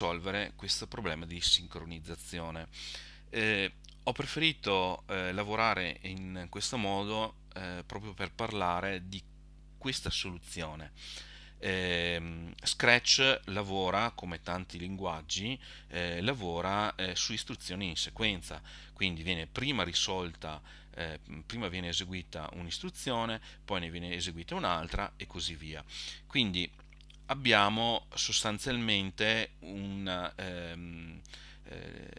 risolvere questo problema di sincronizzazione. Eh, ho preferito eh, lavorare in questo modo eh, proprio per parlare di questa soluzione. Ehm, Scratch lavora, come tanti linguaggi, eh, lavora eh, su istruzioni in sequenza, quindi viene prima risolta, eh, prima viene eseguita un'istruzione, poi ne viene eseguita un'altra e così via. Quindi abbiamo sostanzialmente un, ehm, eh,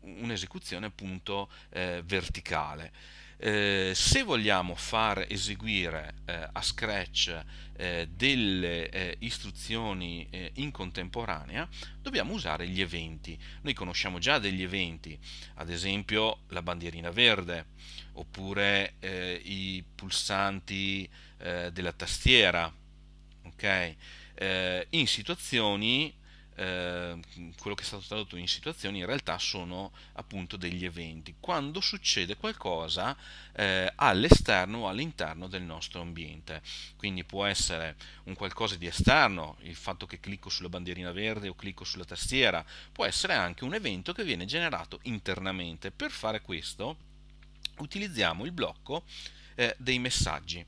un'esecuzione appunto eh, verticale. Eh, se vogliamo far eseguire eh, a Scratch eh, delle eh, istruzioni eh, in contemporanea, dobbiamo usare gli eventi. Noi conosciamo già degli eventi, ad esempio la bandierina verde, oppure eh, i pulsanti della tastiera, ok? eh, in situazioni, eh, quello che è stato tradotto in situazioni in realtà sono appunto degli eventi, quando succede qualcosa eh, all'esterno o all'interno del nostro ambiente. Quindi può essere un qualcosa di esterno, il fatto che clicco sulla bandierina verde o clicco sulla tastiera, può essere anche un evento che viene generato internamente. Per fare questo utilizziamo il blocco eh, dei messaggi.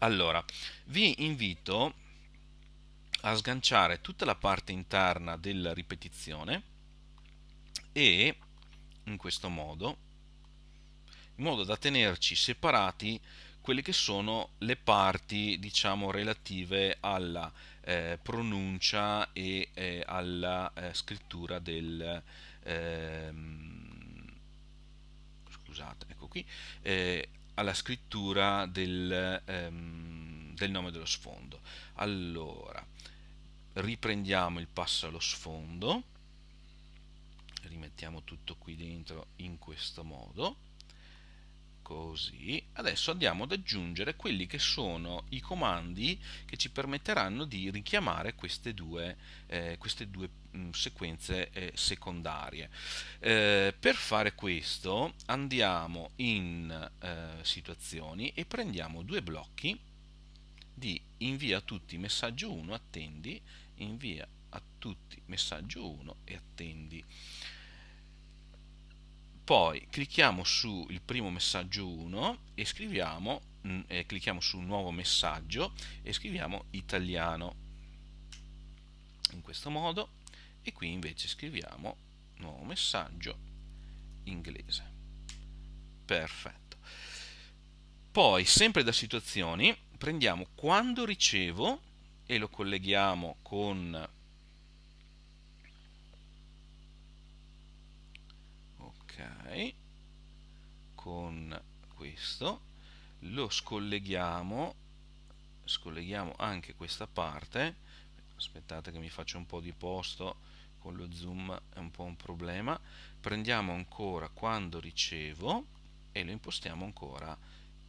Allora, vi invito a sganciare tutta la parte interna della ripetizione e in questo modo in modo da tenerci separati quelle che sono le parti diciamo relative alla eh, pronuncia e eh, alla eh, scrittura del ehm, scusate ecco qui eh, alla scrittura del, ehm, del nome dello sfondo allora riprendiamo il passo allo sfondo rimettiamo tutto qui dentro in questo modo così adesso andiamo ad aggiungere quelli che sono i comandi che ci permetteranno di richiamare queste due, eh, queste due mh, mm, sequenze eh, secondarie eh, per fare questo andiamo in eh, situazioni e prendiamo due blocchi di invia a tutti messaggio 1, attendi, invia a tutti messaggio 1 e attendi. Poi clicchiamo sul primo messaggio 1 e scriviamo, mm, eh, clicchiamo su nuovo messaggio e scriviamo italiano in questo modo e qui invece scriviamo nuovo messaggio inglese. Perfetto. Poi, sempre da situazioni, prendiamo quando ricevo e lo colleghiamo con ok con questo lo scolleghiamo scolleghiamo anche questa parte aspettate che mi faccio un po' di posto con lo zoom è un po' un problema prendiamo ancora quando ricevo e lo impostiamo ancora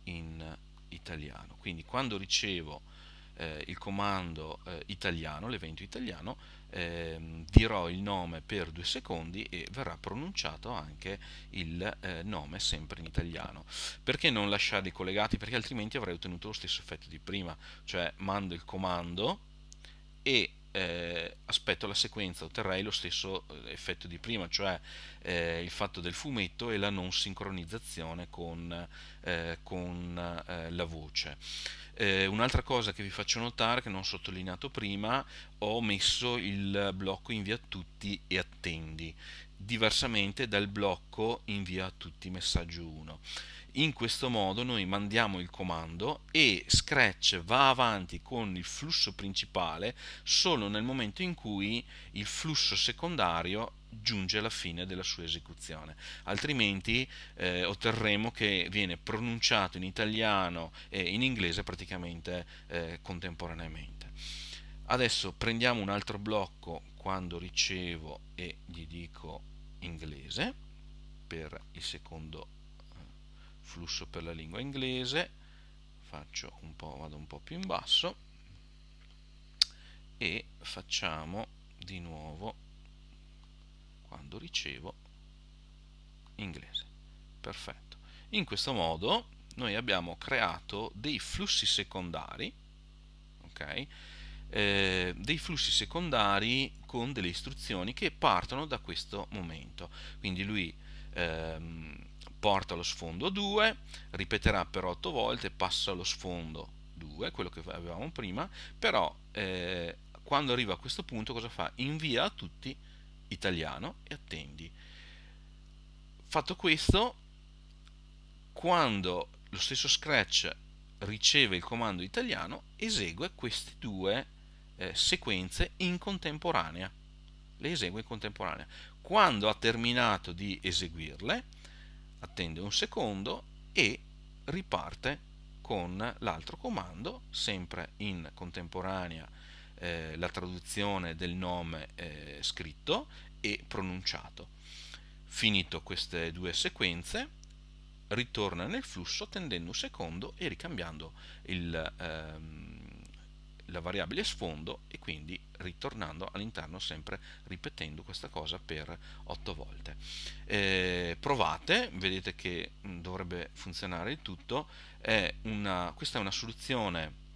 in italiano. Quindi quando ricevo eh, il comando eh, italiano, l'evento italiano, ehm, dirò il nome per due secondi e verrà pronunciato anche il eh, nome sempre in italiano. Perché non lasciarli collegati? Perché altrimenti avrei ottenuto lo stesso effetto di prima, cioè mando il comando e eh, aspetto la sequenza, otterrei lo stesso eh, effetto di prima, cioè eh, il fatto del fumetto e la non sincronizzazione con, eh, con eh, la voce. Eh, un'altra cosa che vi faccio notare, che non ho sottolineato prima, ho messo il blocco invia tutti e attendi diversamente dal blocco invia tutti messaggio 1. In questo modo noi mandiamo il comando e Scratch va avanti con il flusso principale solo nel momento in cui il flusso secondario giunge alla fine della sua esecuzione, altrimenti eh, otterremo che viene pronunciato in italiano e in inglese praticamente eh, contemporaneamente. Adesso prendiamo un altro blocco quando ricevo e gli dico inglese per il secondo eh, flusso per la lingua inglese faccio un po', vado un po' più in basso e facciamo di nuovo quando ricevo inglese perfetto in questo modo noi abbiamo creato dei flussi secondari ok eh, dei flussi secondari con delle istruzioni che partono da questo momento. Quindi lui ehm, porta lo sfondo 2, ripeterà per 8 volte, passa lo sfondo 2, quello che avevamo prima, però eh, quando arriva a questo punto cosa fa? Invia a tutti italiano e attendi. Fatto questo, quando lo stesso Scratch riceve il comando italiano, esegue questi due eh, sequenze in contemporanea, le esegue in contemporanea. Quando ha terminato di eseguirle, attende un secondo e riparte con l'altro comando, sempre in contemporanea eh, la traduzione del nome eh, scritto e pronunciato. Finito queste due sequenze, ritorna nel flusso attendendo un secondo e ricambiando il, ehm, la variabile sfondo e quindi ritornando all'interno sempre ripetendo questa cosa per 8 volte. Eh, provate, vedete che dovrebbe funzionare il tutto, è una, questa è una soluzione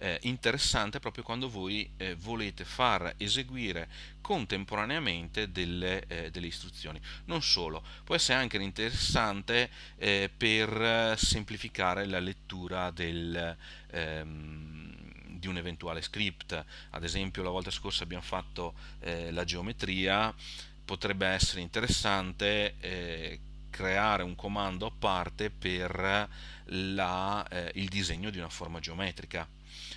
eh, interessante proprio quando voi eh, volete far eseguire contemporaneamente delle, eh, delle, istruzioni. Non solo, può essere anche interessante eh, per eh, semplificare la lettura del... Ehm, di un eventuale script. Ad esempio, la volta scorsa abbiamo fatto eh, la geometria, potrebbe essere interessante eh, creare un comando a parte per la, eh, il disegno di una forma geometrica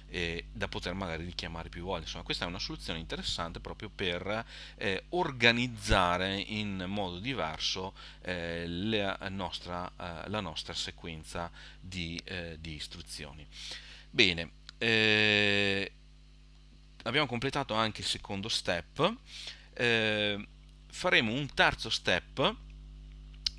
eh, da poter magari richiamare più volte. Insomma, questa è una soluzione interessante proprio per eh, organizzare in modo diverso eh, la, eh, nostra, eh, la, nostra, sequenza di, eh, di istruzioni. Bene, abbiamo completato anche il secondo step. faremo un terzo step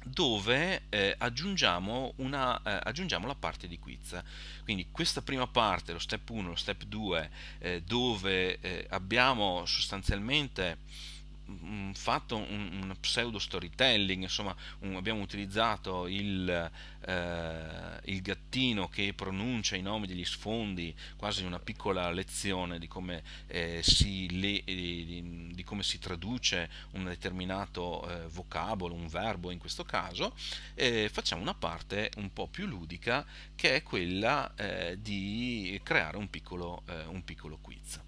dove eh, aggiungiamo, una, eh, aggiungiamo, la parte di quiz. Quindi questa prima parte, lo step 1, lo step 2, eh, dove eh, abbiamo sostanzialmente mm, fatto un, un, pseudo storytelling, insomma un, abbiamo utilizzato il, eh, il, gattino che pronuncia i nomi degli sfondi, quasi una piccola lezione di come eh, si le... Di, di come si traduce un determinato eh, vocabolo, un verbo in questo caso, eh, facciamo una parte un po' più ludica che è quella eh, di creare un piccolo, eh, un piccolo quiz.